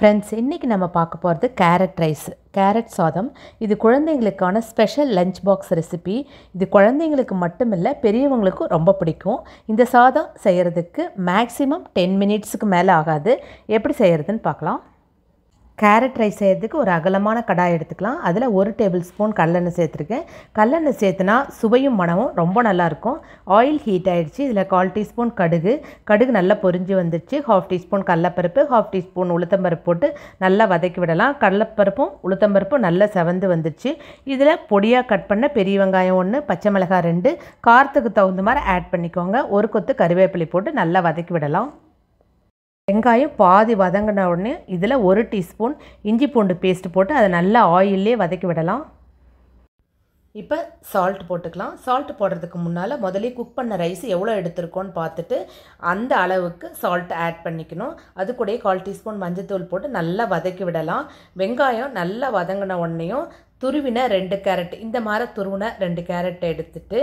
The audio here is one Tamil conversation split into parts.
ஃப்ரெண்ட்ஸ் இன்றைக்கி நம்ம பார்க்க போகிறது கேரட் ரைஸ் கேரட் சாதம் இது குழந்தைங்களுக்கான ஸ்பெஷல் லஞ்ச் பாக்ஸ் ரெசிபி இது குழந்தைங்களுக்கு மட்டும் இல்லை பெரியவங்களுக்கும் ரொம்ப பிடிக்கும் இந்த சாதம் செய்கிறதுக்கு மேக்ஸிமம் டென் மினிட்ஸுக்கு மேலே ஆகாது எப்படி செய்கிறதுன்னு பார்க்கலாம் கேரட் ரைஸ் செய்கிறதுக்கு ஒரு அகலமான கடாய் எடுத்துக்கலாம் அதில் ஒரு டேபிள் ஸ்பூன் கல்லெண்ணெய் சேர்த்துருக்கேன் கல்லெண்ணெய் சேர்த்துனா சுவையும் மனமும் ரொம்ப நல்லாயிருக்கும் ஆயில் ஹீட் ஆகிடுச்சு இதில் கால் டீஸ்பூன் கடுகு கடுகு நல்லா பொரிஞ்சு வந்துடுச்சு ஹாஃப் டீஸ்பூன் கடலப்பருப்பு ஹாஃப் டீஸ்பூன் உளுத்தம்பருப்பு போட்டு நல்லா வதக்கி விடலாம் கடலப்பருப்பும் உளுத்தம்பருப்பும் நல்லா செவந்து வந்துடுச்சு இதில் பொடியாக கட் பண்ண பெரிய வெங்காயம் ஒன்று பச்சை மிளகாய் ரெண்டு காரத்துக்கு தகுந்த மாதிரி ஆட் பண்ணிக்கோங்க ஒரு கொத்து கருவேப்பிலை போட்டு நல்லா வதக்கி விடலாம் வெங்காயம் பாதி வதங்கின உடனே இதில் ஒரு டீஸ்பூன் இஞ்சி பூண்டு பேஸ்ட்டு போட்டு அதை நல்லா ஆயிலே வதக்கி விடலாம் இப்போ சால்ட் போட்டுக்கலாம் சால்ட் போடுறதுக்கு முன்னால் முதலே குக் பண்ண ரைஸ் எவ்வளோ எடுத்திருக்கோன்னு பார்த்துட்டு அந்த அளவுக்கு சால்ட் ஆட் பண்ணிக்கணும் அது கூட கால் டீஸ்பூன் மஞ்சத்தூள் போட்டு நல்லா வதக்கி விடலாம் வெங்காயம் நல்லா வதங்கின உடனேயும் துருவின ரெண்டு கேரட் இந்த மாதிரி துருவின ரெண்டு கேரட்டை எடுத்துட்டு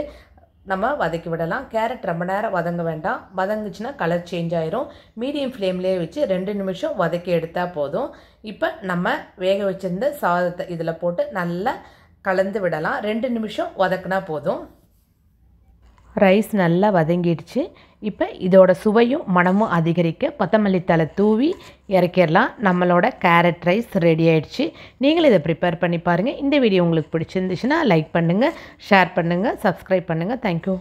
நம்ம வதக்கி விடலாம் கேரட் ரொம்ப நேரம் வதங்க வேண்டாம் வதங்குச்சுன்னா கலர் சேஞ்ச் ஆயிரும் மீடியம் ஃப்ளேம்லேயே வச்சு ரெண்டு நிமிஷம் வதக்கி எடுத்தால் போதும் இப்போ நம்ம வேக வச்சிருந்த சாதத்தை இதில் போட்டு நல்லா கலந்து விடலாம் ரெண்டு நிமிஷம் வதக்குனா போதும் ரைஸ் நல்லா வதங்கிடுச்சு இப்போ இதோட சுவையும் மனமும் அதிகரிக்க பத்தமல்லி தலை தூவி இறக்கிடலாம் நம்மளோட கேரட் ரைஸ் ரெடி ஆகிடுச்சு நீங்களும் இதை ப்ரிப்பேர் பண்ணி பாருங்கள் இந்த வீடியோ உங்களுக்கு பிடிச்சிருந்துச்சுன்னா லைக் பண்ணுங்கள் ஷேர் பண்ணுங்கள் சப்ஸ்கிரைப் பண்ணுங்கள் தேங்க்யூ